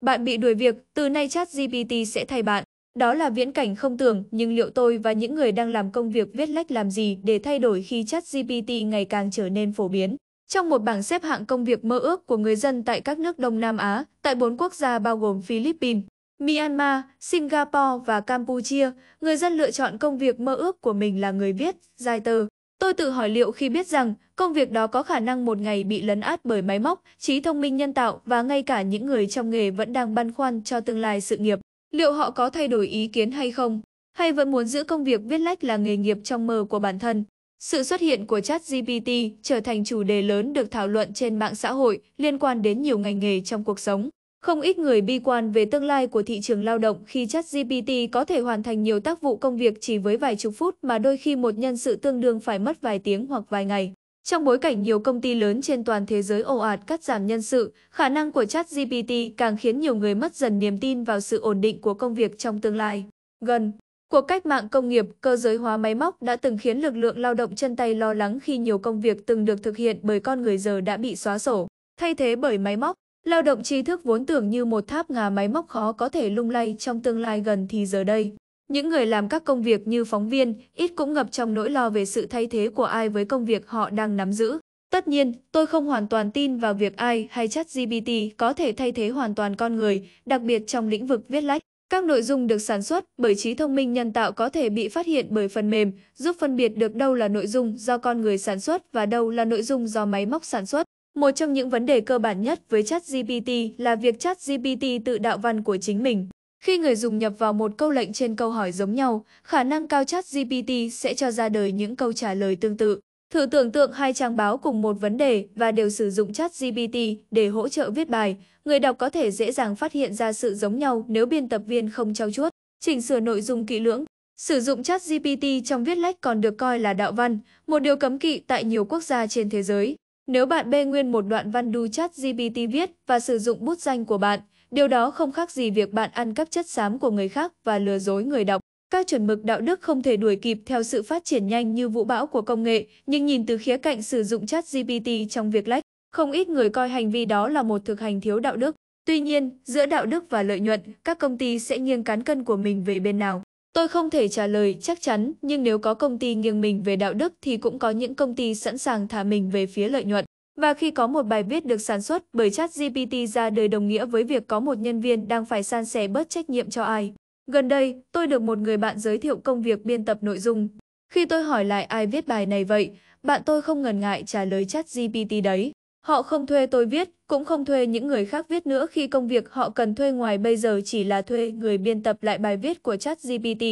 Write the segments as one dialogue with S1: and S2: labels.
S1: Bạn bị đuổi việc, từ nay chat GPT sẽ thay bạn. Đó là viễn cảnh không tưởng, nhưng liệu tôi và những người đang làm công việc viết lách làm gì để thay đổi khi chat GPT ngày càng trở nên phổ biến? Trong một bảng xếp hạng công việc mơ ước của người dân tại các nước Đông Nam Á, tại bốn quốc gia bao gồm Philippines, Myanmar, Singapore và Campuchia, người dân lựa chọn công việc mơ ước của mình là người viết, writer. Tôi tự hỏi liệu khi biết rằng công việc đó có khả năng một ngày bị lấn át bởi máy móc, trí thông minh nhân tạo và ngay cả những người trong nghề vẫn đang băn khoăn cho tương lai sự nghiệp, liệu họ có thay đổi ý kiến hay không, hay vẫn muốn giữ công việc viết lách là nghề nghiệp trong mơ của bản thân. Sự xuất hiện của ChatGPT trở thành chủ đề lớn được thảo luận trên mạng xã hội liên quan đến nhiều ngành nghề trong cuộc sống. Không ít người bi quan về tương lai của thị trường lao động khi ChatGPT có thể hoàn thành nhiều tác vụ công việc chỉ với vài chục phút mà đôi khi một nhân sự tương đương phải mất vài tiếng hoặc vài ngày. Trong bối cảnh nhiều công ty lớn trên toàn thế giới ồ ạt cắt giảm nhân sự, khả năng của ChatGPT càng khiến nhiều người mất dần niềm tin vào sự ổn định của công việc trong tương lai. Gần Cuộc cách mạng công nghiệp, cơ giới hóa máy móc đã từng khiến lực lượng lao động chân tay lo lắng khi nhiều công việc từng được thực hiện bởi con người giờ đã bị xóa sổ, thay thế bởi máy móc. Lao động trí thức vốn tưởng như một tháp ngà máy móc khó có thể lung lay trong tương lai gần thì giờ đây. Những người làm các công việc như phóng viên ít cũng ngập trong nỗi lo về sự thay thế của ai với công việc họ đang nắm giữ. Tất nhiên, tôi không hoàn toàn tin vào việc AI hay chat GPT có thể thay thế hoàn toàn con người, đặc biệt trong lĩnh vực viết lách. Các nội dung được sản xuất bởi trí thông minh nhân tạo có thể bị phát hiện bởi phần mềm, giúp phân biệt được đâu là nội dung do con người sản xuất và đâu là nội dung do máy móc sản xuất. Một trong những vấn đề cơ bản nhất với ChatGPT là việc ChatGPT tự đạo văn của chính mình. Khi người dùng nhập vào một câu lệnh trên câu hỏi giống nhau, khả năng cao ChatGPT sẽ cho ra đời những câu trả lời tương tự. Thử tưởng tượng hai trang báo cùng một vấn đề và đều sử dụng ChatGPT để hỗ trợ viết bài, người đọc có thể dễ dàng phát hiện ra sự giống nhau nếu biên tập viên không trao chuốt, chỉnh sửa nội dung kỹ lưỡng. Sử dụng ChatGPT trong viết lách còn được coi là đạo văn, một điều cấm kỵ tại nhiều quốc gia trên thế giới. Nếu bạn bê nguyên một đoạn văn đu chat GPT viết và sử dụng bút danh của bạn, điều đó không khác gì việc bạn ăn cắp chất xám của người khác và lừa dối người đọc. Các chuẩn mực đạo đức không thể đuổi kịp theo sự phát triển nhanh như vũ bão của công nghệ, nhưng nhìn từ khía cạnh sử dụng chat GPT trong việc lách, không ít người coi hành vi đó là một thực hành thiếu đạo đức. Tuy nhiên, giữa đạo đức và lợi nhuận, các công ty sẽ nghiêng cán cân của mình về bên nào. Tôi không thể trả lời chắc chắn, nhưng nếu có công ty nghiêng mình về đạo đức thì cũng có những công ty sẵn sàng thả mình về phía lợi nhuận. Và khi có một bài viết được sản xuất bởi ChatGPT ra đời đồng nghĩa với việc có một nhân viên đang phải san sẻ bớt trách nhiệm cho ai. Gần đây, tôi được một người bạn giới thiệu công việc biên tập nội dung. Khi tôi hỏi lại ai viết bài này vậy, bạn tôi không ngần ngại trả lời ChatGPT đấy. Họ không thuê tôi viết, cũng không thuê những người khác viết nữa khi công việc họ cần thuê ngoài bây giờ chỉ là thuê người biên tập lại bài viết của chat GPT.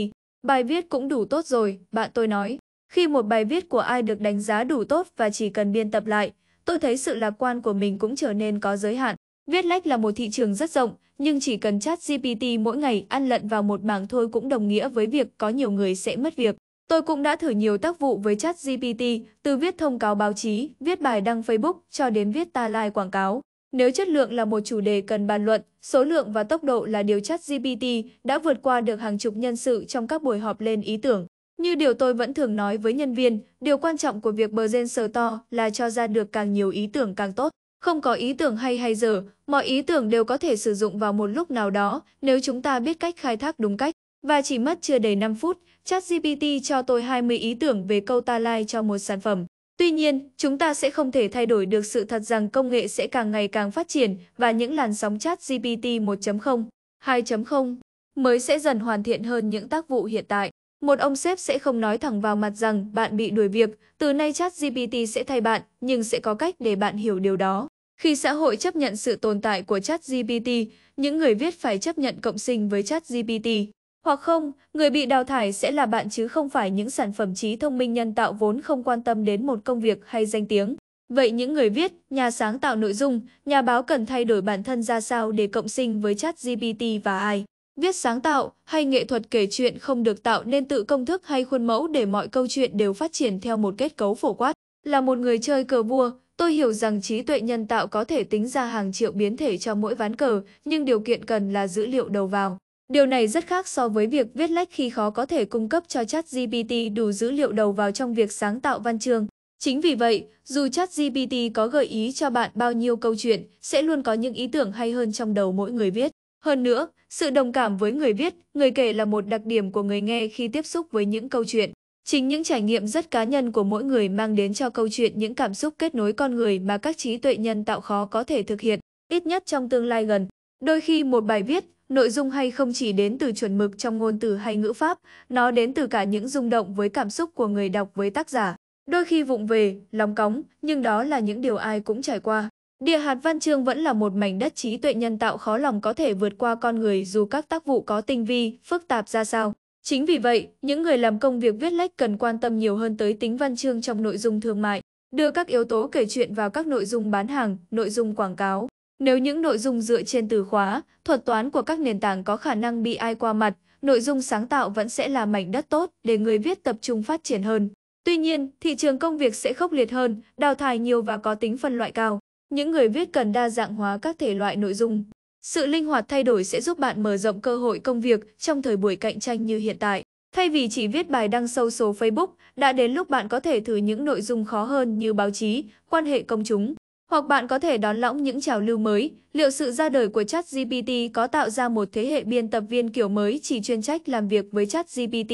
S1: Bài viết cũng đủ tốt rồi, bạn tôi nói. Khi một bài viết của ai được đánh giá đủ tốt và chỉ cần biên tập lại, tôi thấy sự lạc quan của mình cũng trở nên có giới hạn. Viết lách là một thị trường rất rộng, nhưng chỉ cần chat GPT mỗi ngày ăn lận vào một mảng thôi cũng đồng nghĩa với việc có nhiều người sẽ mất việc. Tôi cũng đã thử nhiều tác vụ với chat GPT, từ viết thông cáo báo chí, viết bài đăng Facebook cho đến viết ta like quảng cáo. Nếu chất lượng là một chủ đề cần bàn luận, số lượng và tốc độ là điều chat GPT đã vượt qua được hàng chục nhân sự trong các buổi họp lên ý tưởng. Như điều tôi vẫn thường nói với nhân viên, điều quan trọng của việc bờ gen sờ to là cho ra được càng nhiều ý tưởng càng tốt. Không có ý tưởng hay hay dở, mọi ý tưởng đều có thể sử dụng vào một lúc nào đó nếu chúng ta biết cách khai thác đúng cách. Và chỉ mất chưa đầy 5 phút, ChatGPT cho tôi 20 ý tưởng về câu ta lai cho một sản phẩm. Tuy nhiên, chúng ta sẽ không thể thay đổi được sự thật rằng công nghệ sẽ càng ngày càng phát triển và những làn sóng chat GPT 1.0, 2.0 mới sẽ dần hoàn thiện hơn những tác vụ hiện tại. Một ông sếp sẽ không nói thẳng vào mặt rằng bạn bị đuổi việc, từ nay chat GPT sẽ thay bạn, nhưng sẽ có cách để bạn hiểu điều đó. Khi xã hội chấp nhận sự tồn tại của chat GPT, những người viết phải chấp nhận cộng sinh với chat GPT. Hoặc không, người bị đào thải sẽ là bạn chứ không phải những sản phẩm trí thông minh nhân tạo vốn không quan tâm đến một công việc hay danh tiếng. Vậy những người viết, nhà sáng tạo nội dung, nhà báo cần thay đổi bản thân ra sao để cộng sinh với chat GPT và AI? Viết sáng tạo hay nghệ thuật kể chuyện không được tạo nên tự công thức hay khuôn mẫu để mọi câu chuyện đều phát triển theo một kết cấu phổ quát. Là một người chơi cờ vua, tôi hiểu rằng trí tuệ nhân tạo có thể tính ra hàng triệu biến thể cho mỗi ván cờ, nhưng điều kiện cần là dữ liệu đầu vào. Điều này rất khác so với việc viết lách khi khó có thể cung cấp cho ChatGPT đủ dữ liệu đầu vào trong việc sáng tạo văn chương. Chính vì vậy, dù ChatGPT có gợi ý cho bạn bao nhiêu câu chuyện, sẽ luôn có những ý tưởng hay hơn trong đầu mỗi người viết. Hơn nữa, sự đồng cảm với người viết, người kể là một đặc điểm của người nghe khi tiếp xúc với những câu chuyện. Chính những trải nghiệm rất cá nhân của mỗi người mang đến cho câu chuyện những cảm xúc kết nối con người mà các trí tuệ nhân tạo khó có thể thực hiện, ít nhất trong tương lai gần. Đôi khi một bài viết, Nội dung hay không chỉ đến từ chuẩn mực trong ngôn từ hay ngữ pháp, nó đến từ cả những rung động với cảm xúc của người đọc với tác giả. Đôi khi vụng về, lòng cóng, nhưng đó là những điều ai cũng trải qua. Địa hạt văn chương vẫn là một mảnh đất trí tuệ nhân tạo khó lòng có thể vượt qua con người dù các tác vụ có tinh vi, phức tạp ra sao. Chính vì vậy, những người làm công việc viết lách cần quan tâm nhiều hơn tới tính văn chương trong nội dung thương mại, đưa các yếu tố kể chuyện vào các nội dung bán hàng, nội dung quảng cáo. Nếu những nội dung dựa trên từ khóa, thuật toán của các nền tảng có khả năng bị ai qua mặt, nội dung sáng tạo vẫn sẽ là mảnh đất tốt để người viết tập trung phát triển hơn. Tuy nhiên, thị trường công việc sẽ khốc liệt hơn, đào thải nhiều và có tính phân loại cao. Những người viết cần đa dạng hóa các thể loại nội dung. Sự linh hoạt thay đổi sẽ giúp bạn mở rộng cơ hội công việc trong thời buổi cạnh tranh như hiện tại. Thay vì chỉ viết bài đăng sâu số Facebook, đã đến lúc bạn có thể thử những nội dung khó hơn như báo chí, quan hệ công chúng hoặc bạn có thể đón lõng những trào lưu mới. Liệu sự ra đời của ChatGPT có tạo ra một thế hệ biên tập viên kiểu mới chỉ chuyên trách làm việc với ChatGPT?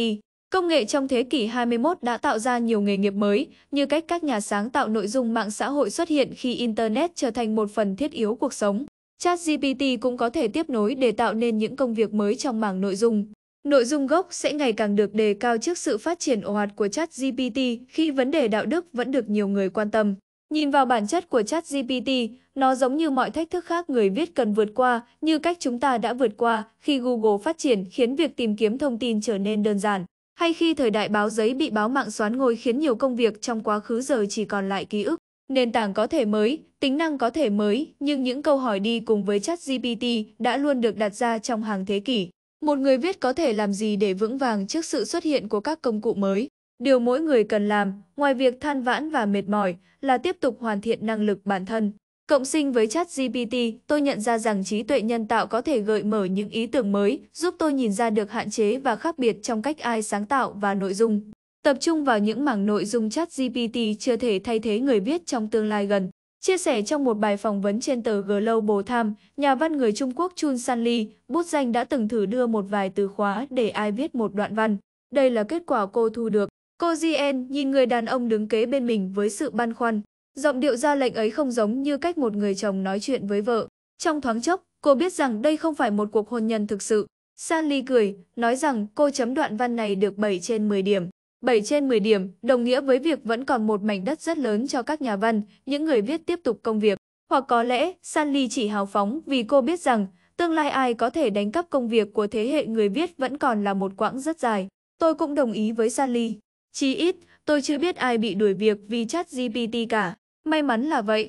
S1: Công nghệ trong thế kỷ 21 đã tạo ra nhiều nghề nghiệp mới, như cách các nhà sáng tạo nội dung mạng xã hội xuất hiện khi Internet trở thành một phần thiết yếu cuộc sống. ChatGPT cũng có thể tiếp nối để tạo nên những công việc mới trong mảng nội dung. Nội dung gốc sẽ ngày càng được đề cao trước sự phát triển ồ ạt của ChatGPT khi vấn đề đạo đức vẫn được nhiều người quan tâm. Nhìn vào bản chất của chat GPT, nó giống như mọi thách thức khác người viết cần vượt qua, như cách chúng ta đã vượt qua khi Google phát triển khiến việc tìm kiếm thông tin trở nên đơn giản, hay khi thời đại báo giấy bị báo mạng xoán ngôi khiến nhiều công việc trong quá khứ giờ chỉ còn lại ký ức. Nền tảng có thể mới, tính năng có thể mới, nhưng những câu hỏi đi cùng với chat GPT đã luôn được đặt ra trong hàng thế kỷ. Một người viết có thể làm gì để vững vàng trước sự xuất hiện của các công cụ mới? Điều mỗi người cần làm, ngoài việc than vãn và mệt mỏi, là tiếp tục hoàn thiện năng lực bản thân. Cộng sinh với chat GPT, tôi nhận ra rằng trí tuệ nhân tạo có thể gợi mở những ý tưởng mới, giúp tôi nhìn ra được hạn chế và khác biệt trong cách ai sáng tạo và nội dung. Tập trung vào những mảng nội dung chat GPT chưa thể thay thế người viết trong tương lai gần. Chia sẻ trong một bài phỏng vấn trên tờ Global Times, nhà văn người Trung Quốc Chun Sanli, bút danh đã từng thử đưa một vài từ khóa để ai viết một đoạn văn. Đây là kết quả cô thu được. Cô Jien nhìn người đàn ông đứng kế bên mình với sự băn khoăn. Giọng điệu ra lệnh ấy không giống như cách một người chồng nói chuyện với vợ. Trong thoáng chốc, cô biết rằng đây không phải một cuộc hôn nhân thực sự. Sally cười, nói rằng cô chấm đoạn văn này được 7 trên 10 điểm. 7 trên 10 điểm đồng nghĩa với việc vẫn còn một mảnh đất rất lớn cho các nhà văn, những người viết tiếp tục công việc. Hoặc có lẽ, Sally chỉ hào phóng vì cô biết rằng tương lai ai có thể đánh cắp công việc của thế hệ người viết vẫn còn là một quãng rất dài. Tôi cũng đồng ý với Sally. Chí ít, tôi chưa biết ai bị đuổi việc vì chat GPT cả. May mắn là vậy.